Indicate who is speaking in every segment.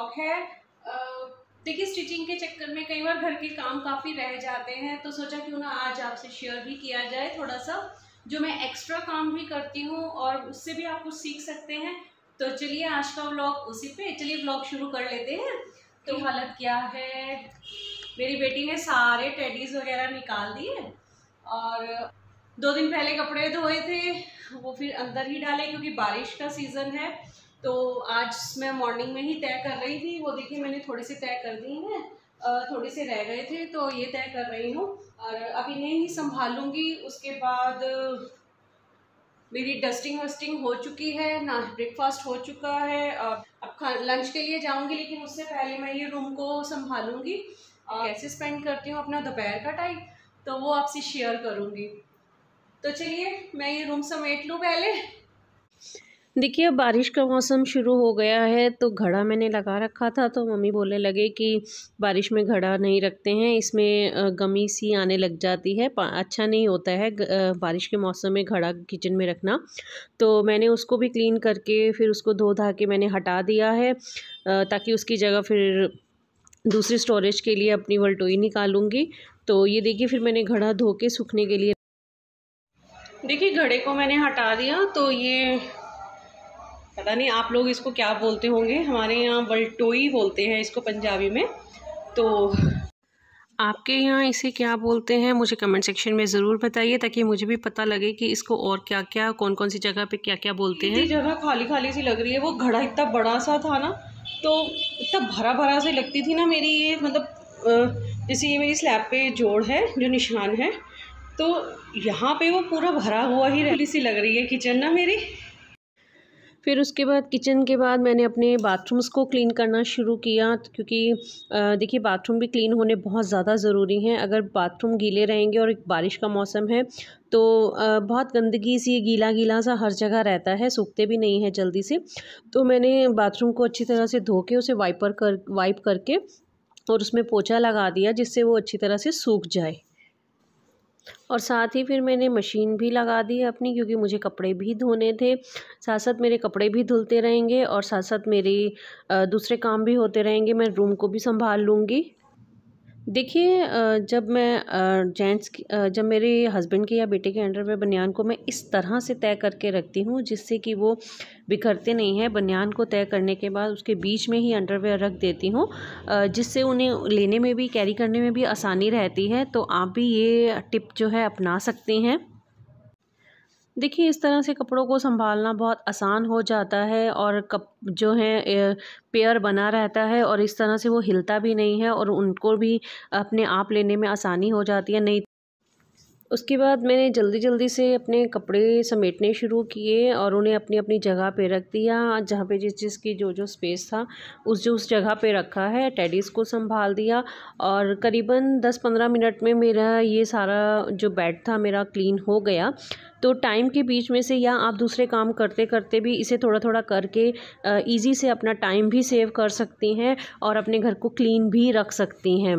Speaker 1: block है देखिए stitching के चक्कर में कई बार घर के काम काफ़ी रह जाते हैं तो सोचा क्यों ना आज आपसे शेयर भी किया जाए थोड़ा सा जो मैं एक्स्ट्रा काम भी करती हूँ और उससे भी आप कुछ सीख सकते हैं तो चलिए आज का ब्लॉग उसी पे चलिए ब्लॉग शुरू कर लेते हैं तो हालत क्या है मेरी बेटी ने सारे टेडीज़ वगैरह निकाल दिए और दो दिन पहले कपड़े धोए थे वो फिर अंदर ही डाले क्योंकि बारिश का सीज़न है तो आज मैं मॉर्निंग में ही तय कर रही थी वो देखिए मैंने थोड़े से तय कर दिए हैं थोड़े से रह गए थे तो ये तय कर रही हूँ और अब इन्हें ही संभालूंगी उसके बाद मेरी डस्टिंग वस्टिंग हो चुकी है ना ब्रेकफास्ट हो चुका है अब खा लंच के लिए जाऊँगी लेकिन उससे पहले मैं ये रूम को संभालूँगी कैसे स्पेंड करती हूँ अपना दोपहर का टाइम तो वो आपसे शेयर करूँगी तो चलिए मैं ये रूम समेट लूँ पहले देखिए अब बारिश का मौसम शुरू हो गया है तो घड़ा मैंने लगा रखा था तो मम्मी बोलने लगे कि बारिश में घड़ा नहीं रखते हैं इसमें गमी सी आने लग जाती है अच्छा नहीं होता है बारिश के मौसम में घड़ा किचन में रखना तो मैंने उसको भी क्लीन करके फिर उसको धो धा के मैंने हटा दिया है ताकि उसकी जगह फिर दूसरी स्टोरेज के लिए अपनी वल्टोई निकालूंगी तो ये देखिए फिर मैंने घड़ा धो के सूखने के लिए देखिए घड़े को मैंने हटा दिया तो ये पता नहीं आप लोग इसको क्या बोलते होंगे हमारे यहाँ वल्टोई बोलते हैं इसको पंजाबी में तो आपके यहाँ इसे क्या बोलते हैं मुझे कमेंट सेक्शन में ज़रूर बताइए ताकि मुझे भी पता लगे कि इसको और क्या क्या कौन कौन सी जगह पे क्या क्या बोलते हैं जगह खाली खाली सी लग रही है वो घड़ा इतना बड़ा सा था ना तो इतना भरा भरा से लगती थी ना मेरी ये मतलब जैसे ये मेरी स्लैब पे जोड़ है जो निशान है तो यहाँ पर वो पूरा भरा हुआ ही रही सी लग रही है किचन ना मेरी फिर उसके बाद किचन के बाद मैंने अपने बाथरूम्स को क्लीन करना शुरू किया क्योंकि देखिए बाथरूम भी क्लीन होने बहुत ज़्यादा ज़रूरी हैं अगर बाथरूम गीले रहेंगे और एक बारिश का मौसम है तो बहुत गंदगी सी गीला गीला सा हर जगह रहता है सूखते भी नहीं है जल्दी से तो मैंने बाथरूम को अच्छी तरह से धो के उसे वाइपर कर वाइप करके और उसमें पोछा लगा दिया जिससे वो अच्छी तरह से सूख जाए और साथ ही फिर मैंने मशीन भी लगा दी अपनी क्योंकि मुझे कपड़े भी धोने थे साथ साथ मेरे कपड़े भी धुलते रहेंगे और साथ साथ मेरी दूसरे काम भी होते रहेंगे मैं रूम को भी संभाल लूँगी देखिए जब मैं जेंट्स जब मेरे हस्बैंड के या बेटे के अंडरवेयर बनियान को मैं इस तरह से तय करके रखती हूँ जिससे कि वो बिखरते नहीं हैं बनियान को तय करने के बाद उसके बीच में ही अंडरवेयर रख देती हूँ जिससे उन्हें लेने में भी कैरी करने में भी आसानी रहती है तो आप भी ये टिप जो है अपना सकते हैं देखिए इस तरह से कपड़ों को संभालना बहुत आसान हो जाता है और कप जो है पेयर बना रहता है और इस तरह से वो हिलता भी नहीं है और उनको भी अपने आप लेने में आसानी हो जाती है नहीं उसके बाद मैंने जल्दी जल्दी से अपने कपड़े समेटने शुरू किए और उन्हें अपनी अपनी जगह पे रख दिया जहाँ पे जिस जिस की जो जो स्पेस था उस जो उस जगह पे रखा है टेडीज़ को संभाल दिया और करीबन 10-15 मिनट में मेरा ये सारा जो बेड था मेरा क्लीन हो गया तो टाइम के बीच में से या आप दूसरे काम करते करते भी इसे थोड़ा थोड़ा करके ईज़ी से अपना टाइम भी सेव कर सकती हैं और अपने घर को क्लीन भी रख सकती हैं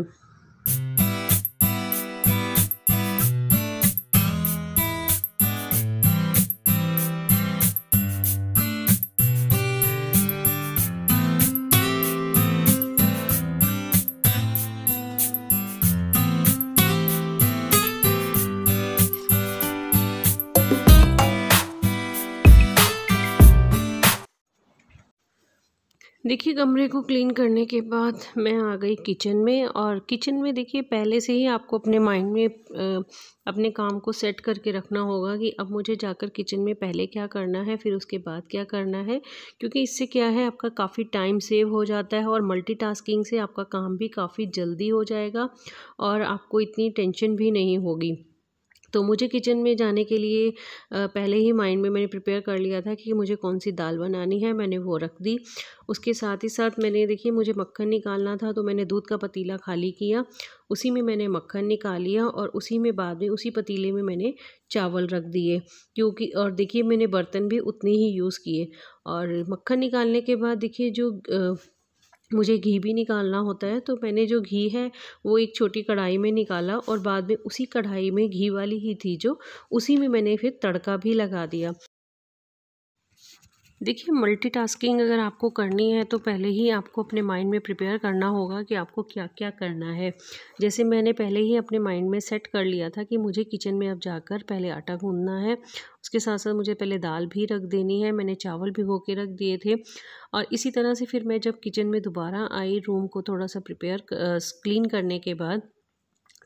Speaker 1: देखिए कमरे को क्लीन करने के बाद मैं आ गई किचन में और किचन में देखिए पहले से ही आपको अपने माइंड में अपने काम को सेट करके रखना होगा कि अब मुझे जाकर किचन में पहले क्या करना है फिर उसके बाद क्या करना है क्योंकि इससे क्या है आपका काफ़ी टाइम सेव हो जाता है और मल्टीटास्किंग से आपका काम भी काफ़ी जल्दी हो जाएगा और आपको इतनी टेंशन भी नहीं होगी तो मुझे किचन में जाने के लिए पहले ही माइंड में मैंने प्रिपेयर कर लिया था कि मुझे कौन सी दाल बनानी है मैंने वो रख दी उसके साथ ही साथ मैंने देखिए मुझे मक्खन निकालना था तो मैंने दूध का पतीला खाली किया उसी में मैंने मक्खन निकाल लिया और उसी में बाद में उसी पतीले में मैंने चावल रख दिए क्योंकि और देखिए मैंने बर्तन भी उतने ही यूज़ किए और मक्खन निकालने के बाद देखिए जो मुझे घी भी निकालना होता है तो मैंने जो घी है वो एक छोटी कढ़ाई में निकाला और बाद में उसी कढ़ाई में घी वाली ही थी जो उसी में मैंने फिर तड़का भी लगा दिया देखिए मल्टीटास्किंग अगर आपको करनी है तो पहले ही आपको अपने माइंड में प्रिपेयर करना होगा कि आपको क्या क्या करना है जैसे मैंने पहले ही अपने माइंड में सेट कर लिया था कि मुझे किचन में अब जाकर पहले आटा गूंदना है उसके साथ साथ मुझे पहले दाल भी रख देनी है मैंने चावल भिगो के रख दिए थे और इसी तरह से फिर मैं जब किचन में दोबारा आई रूम को थोड़ा सा प्रिपेयर क्लीन करने के बाद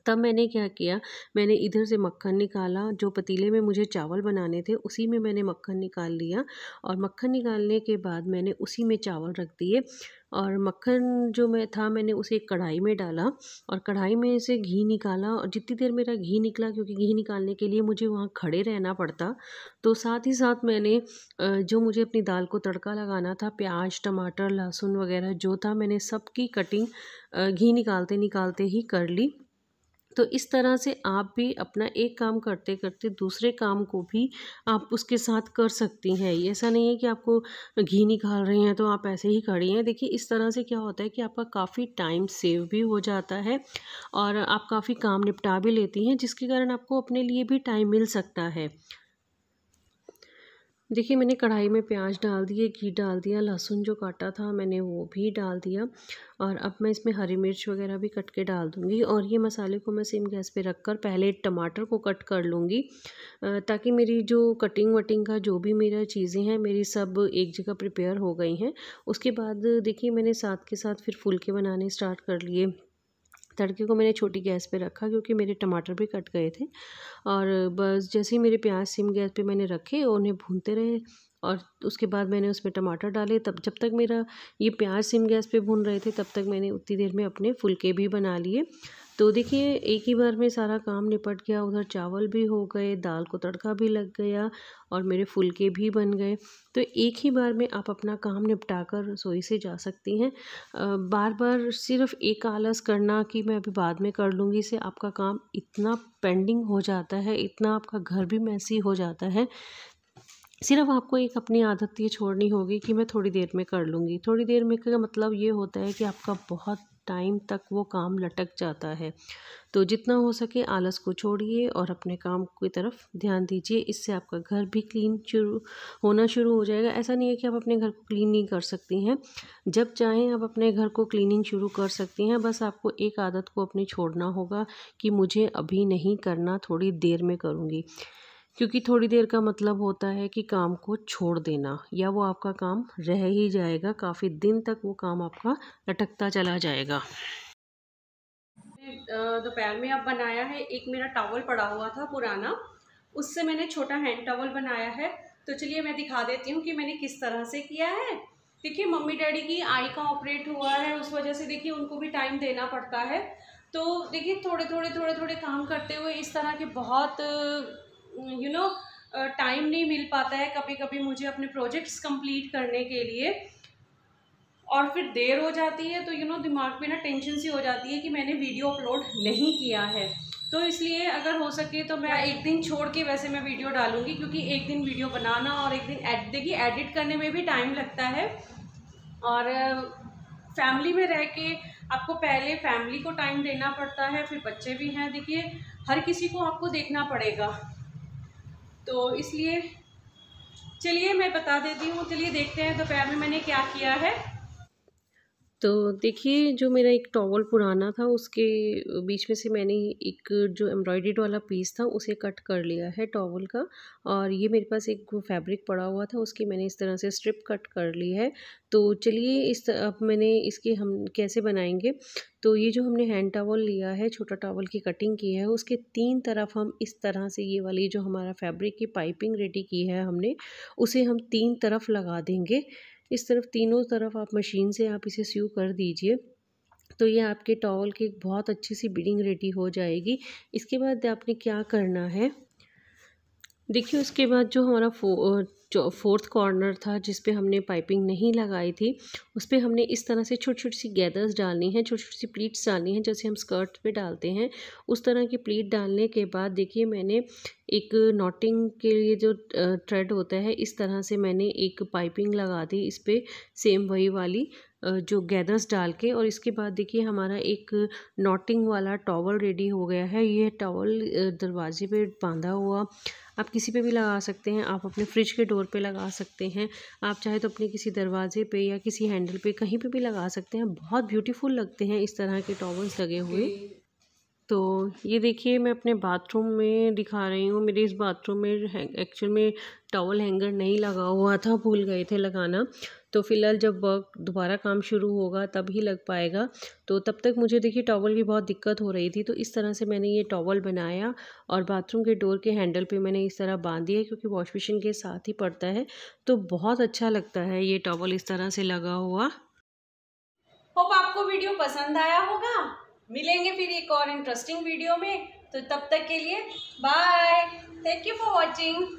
Speaker 1: तब मैंने क्या किया मैंने इधर से मक्खन निकाला जो पतीले में मुझे चावल बनाने थे उसी में मैंने मक्खन निकाल लिया और मक्खन निकालने के बाद मैंने उसी में चावल रख दिए और मक्खन जो मैं था मैंने उसे कढ़ाई में डाला और कढ़ाई में से घी निकाला और जितनी देर मेरा घी निकला क्योंकि घी निकालने के लिए मुझे वहाँ खड़े रहना पड़ता तो साथ ही साथ मैंने जो मुझे अपनी दाल को तड़का लगाना था प्याज टमाटर लहसुन वगैरह जो था मैंने सबकी कटिंग घी निकालते निकालते ही कर ली तो इस तरह से आप भी अपना एक काम करते करते दूसरे काम को भी आप उसके साथ कर सकती हैं ऐसा नहीं है कि आपको घी निकाल रहे हैं तो आप ऐसे ही खड़ी हैं देखिए इस तरह से क्या होता है कि आपका काफ़ी टाइम सेव भी हो जाता है और आप काफ़ी काम निपटा भी लेती हैं जिसके कारण आपको अपने लिए भी टाइम मिल सकता है देखिए मैंने कढ़ाई में प्याज डाल दिए घी डाल दिया लहसुन जो काटा था मैंने वो भी डाल दिया और अब मैं इसमें हरी मिर्च वगैरह भी कट के डाल दूँगी और ये मसाले को मैं सिम गैस पे रख कर पहले टमाटर को कट कर लूँगी ताकि मेरी जो कटिंग वटिंग का जो भी मेरा चीज़ें हैं मेरी सब एक जगह प्रिपेयर हो गई हैं उसके बाद देखिए मैंने साथ के साथ फिर फुलके बनाने स्टार्ट कर लिए तड़के को मैंने छोटी गैस पे रखा क्योंकि मेरे टमाटर भी कट गए थे और बस जैसे ही मेरे प्याज सिम गैस पे मैंने रखे और उन्हें भूनते रहे और उसके बाद मैंने उसमें टमाटर डाले तब जब तक मेरा ये प्याज सिम गैस पे भून रहे थे तब तक मैंने उतनी देर में अपने फुलके भी बना लिए तो देखिए एक ही बार में सारा काम निपट गया उधर चावल भी हो गए दाल को तड़का भी लग गया और मेरे फुलके भी बन गए तो एक ही बार में आप अपना काम निपटा कर रसोई से जा सकती हैं बार बार सिर्फ एक आलस करना कि मैं अभी बाद में कर लूँगी से आपका काम इतना पेंडिंग हो जाता है इतना आपका घर भी मैसी हो जाता है सिर्फ आपको एक अपनी आदत ये छोड़नी होगी कि मैं थोड़ी देर में कर लूँगी थोड़ी देर में का मतलब ये होता है कि आपका बहुत टाइम तक वो काम लटक जाता है तो जितना हो सके आलस को छोड़िए और अपने काम की तरफ ध्यान दीजिए इससे आपका घर भी क्लीन शुरू होना शुरू हो जाएगा ऐसा नहीं है कि आप अपने घर को क्लीन नहीं कर सकती हैं जब चाहें आप अपने घर को क्लीनिंग शुरू कर सकती हैं बस आपको एक आदत को अपनी छोड़ना होगा कि मुझे अभी नहीं करना थोड़ी देर में करूँगी क्योंकि थोड़ी देर का मतलब होता है कि काम को छोड़ देना या वो आपका काम रह ही जाएगा काफ़ी दिन तक वो काम आपका लटकता चला जाएगा दोपहर में अब बनाया है एक मेरा टावल पड़ा हुआ था पुराना उससे मैंने छोटा हैंड टावल बनाया है तो चलिए मैं दिखा देती हूँ कि मैंने किस तरह से किया है देखिए मम्मी डैडी की आई का ऑपरेट हुआ है उस वजह से देखिए उनको भी टाइम देना पड़ता है तो देखिए थोड़े थोड़े थोड़े थोड़े काम करते हुए इस तरह के बहुत यू नो टाइम नहीं मिल पाता है कभी कभी मुझे अपने प्रोजेक्ट्स कंप्लीट करने के लिए और फिर देर हो जाती है तो यू you नो know, दिमाग में ना टेंशन सी हो जाती है कि मैंने वीडियो अपलोड नहीं किया है तो इसलिए अगर हो सके तो मैं एक दिन छोड़ के वैसे मैं वीडियो डालूंगी क्योंकि एक दिन वीडियो बनाना और एक दिन एड देखिए एडिट करने में भी टाइम लगता है और फैमिली में रह के आपको पहले फैमिली को टाइम देना पड़ता है फिर बच्चे भी हैं देखिए हर किसी को आपको देखना पड़ेगा तो इसलिए चलिए मैं बता देती हूँ चलिए देखते हैं दोपहर में मैंने क्या किया है तो देखिए जो मेरा एक टॉवल पुराना था उसके बीच में से मैंने एक जो एम्ब्रॉयड्रीड वाला पीस था उसे कट कर लिया है टॉवल का और ये मेरे पास एक फैब्रिक पड़ा हुआ था उसकी मैंने इस तरह से स्ट्रिप कट कर ली है तो चलिए इस अब मैंने इसके हम कैसे बनाएंगे तो ये जो हमने हैंड टॉवल लिया है छोटा टॉवल की कटिंग की है उसके तीन तरफ हम इस तरह से ये वाली जो हमारा फैब्रिक की पाइपिंग रेडी की है हमने उसे हम तीन तरफ लगा देंगे इस तरफ तीनों तरफ आप मशीन से आप इसे स्यू कर दीजिए तो ये आपके टॉवल की एक बहुत अच्छी सी बीडिंग रेडी हो जाएगी इसके बाद आपने क्या करना है देखिए उसके बाद जो हमारा फो जो फोर्थ कॉर्नर था जिस पे हमने पाइपिंग नहीं लगाई थी उस पर हमने इस तरह से छोटी छोटी सी गैदर्स डालनी है छोटी छोटी सी प्लीट्स डालनी है जैसे हम स्कर्ट पे डालते हैं उस तरह की प्लीट डालने के बाद देखिए मैंने एक नॉटिंग के लिए जो थ्रेड होता है इस तरह से मैंने एक पाइपिंग लगा दी इस पर सेम वही वाली जो गैदर्स डाल के और इसके बाद देखिए हमारा एक नॉटिंग वाला टॉवल रेडी हो गया है ये टॉवल दरवाजे पे बांधा हुआ आप किसी पे भी लगा सकते हैं आप अपने फ्रिज के डोर पे लगा सकते हैं आप चाहे तो अपने किसी दरवाजे पे या किसी हैंडल पे कहीं पे भी लगा सकते हैं बहुत ब्यूटीफुल लगते हैं इस तरह के टॉवल्स लगे हुए तो ये देखिए मैं अपने बाथरूम में दिखा रही हूँ मेरे इस बाथरूम में एक्चुअल में टॉवल हैंगर नहीं लगा हुआ था भूल गए थे लगाना तो फ़िलहाल जब वर्क दोबारा काम शुरू होगा तब ही लग पाएगा तो तब तक मुझे देखिए टॉवल की बहुत दिक्कत हो रही थी तो इस तरह से मैंने ये टॉवल बनाया और बाथरूम के डोर के हैंडल पे मैंने इस तरह बांध दिया क्योंकि वॉश मशीन के साथ ही पड़ता है तो बहुत अच्छा लगता है ये टॉवल इस तरह से लगा हुआ होप आपको वीडियो पसंद आया होगा मिलेंगे फिर एक और इंटरेस्टिंग वीडियो में तो तब तक के लिए bye thank you for watching